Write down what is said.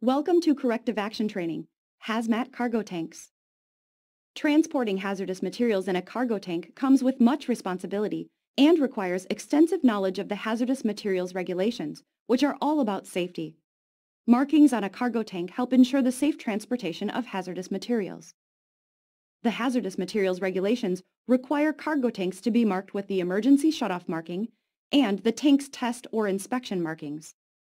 Welcome to Corrective Action Training, Hazmat Cargo Tanks. Transporting hazardous materials in a cargo tank comes with much responsibility and requires extensive knowledge of the hazardous materials regulations, which are all about safety. Markings on a cargo tank help ensure the safe transportation of hazardous materials. The hazardous materials regulations require cargo tanks to be marked with the emergency shutoff marking and the tank's test or inspection markings.